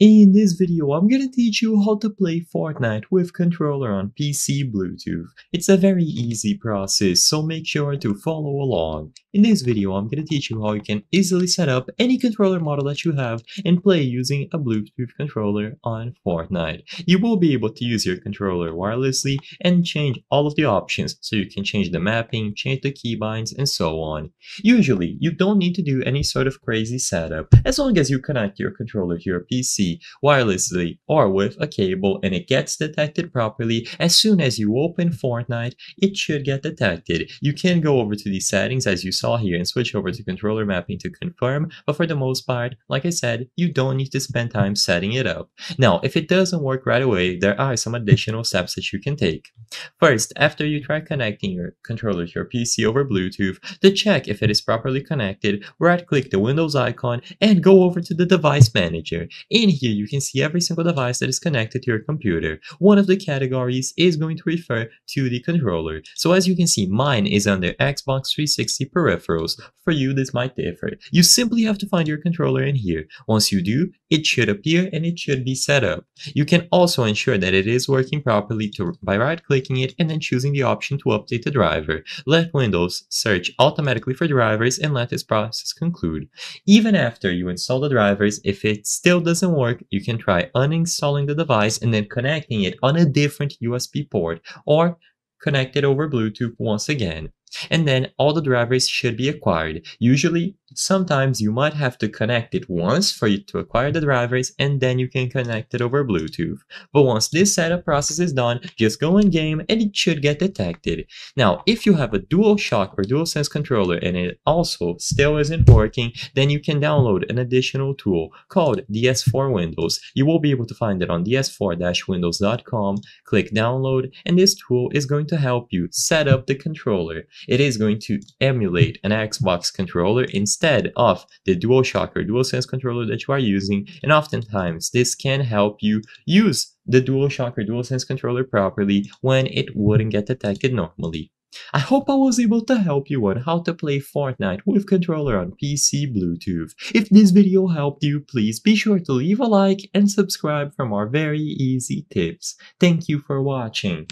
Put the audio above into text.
In this video, I'm gonna teach you how to play Fortnite with controller on PC Bluetooth. It's a very easy process, so make sure to follow along. In this video, I'm gonna teach you how you can easily set up any controller model that you have and play using a Bluetooth controller on Fortnite. You will be able to use your controller wirelessly and change all of the options, so you can change the mapping, change the keybinds, and so on. Usually, you don't need to do any sort of crazy setup, as long as you connect your controller to your PC wirelessly or with a cable and it gets detected properly. As soon as you open Fortnite, it should get detected. You can go over to the settings as you saw here and switch over to controller mapping to confirm, but for the most part, like I said, you don't need to spend time setting it up. Now, if it doesn't work right away, there are some additional steps that you can take. First, after you try connecting your controller to your PC over Bluetooth, to check if it is properly connected, right click the Windows icon and go over to the device manager. In here you can see every single device that is connected to your computer. One of the categories is going to refer to the controller. So as you can see, mine is under Xbox 360 peripherals. For you, this might differ. You simply have to find your controller in here. Once you do, it should appear and it should be set up. You can also ensure that it is working properly to, by right-clicking it and then choosing the option to update the driver. Let Windows search automatically for drivers and let this process conclude. Even after you install the drivers, if it still doesn't work, work, you can try uninstalling the device and then connecting it on a different USB port or connect it over Bluetooth once again. And then all the drivers should be acquired, usually Sometimes you might have to connect it once for you to acquire the drivers and then you can connect it over Bluetooth. But once this setup process is done, just go in game and it should get detected. Now, if you have a DualShock or DualSense controller and it also still isn't working, then you can download an additional tool called DS4 Windows. You will be able to find it on ds4-windows.com, click download, and this tool is going to help you set up the controller. It is going to emulate an Xbox controller instead instead of the DualShock or DualSense controller that you are using. And oftentimes this can help you use the DualShock or DualSense controller properly when it wouldn't get detected normally. I hope I was able to help you on how to play Fortnite with controller on PC Bluetooth. If this video helped you, please be sure to leave a like and subscribe for more very easy tips. Thank you for watching.